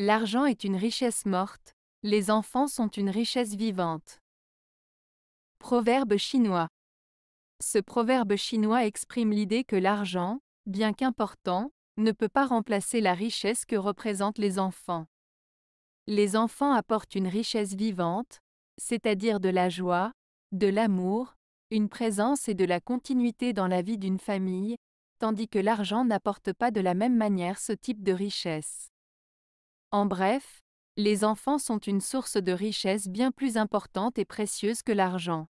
L'argent est une richesse morte, les enfants sont une richesse vivante. Proverbe chinois. Ce proverbe chinois exprime l'idée que l'argent, bien qu'important, ne peut pas remplacer la richesse que représentent les enfants. Les enfants apportent une richesse vivante, c'est-à-dire de la joie, de l'amour, une présence et de la continuité dans la vie d'une famille, tandis que l'argent n'apporte pas de la même manière ce type de richesse. En bref, les enfants sont une source de richesse bien plus importante et précieuse que l'argent.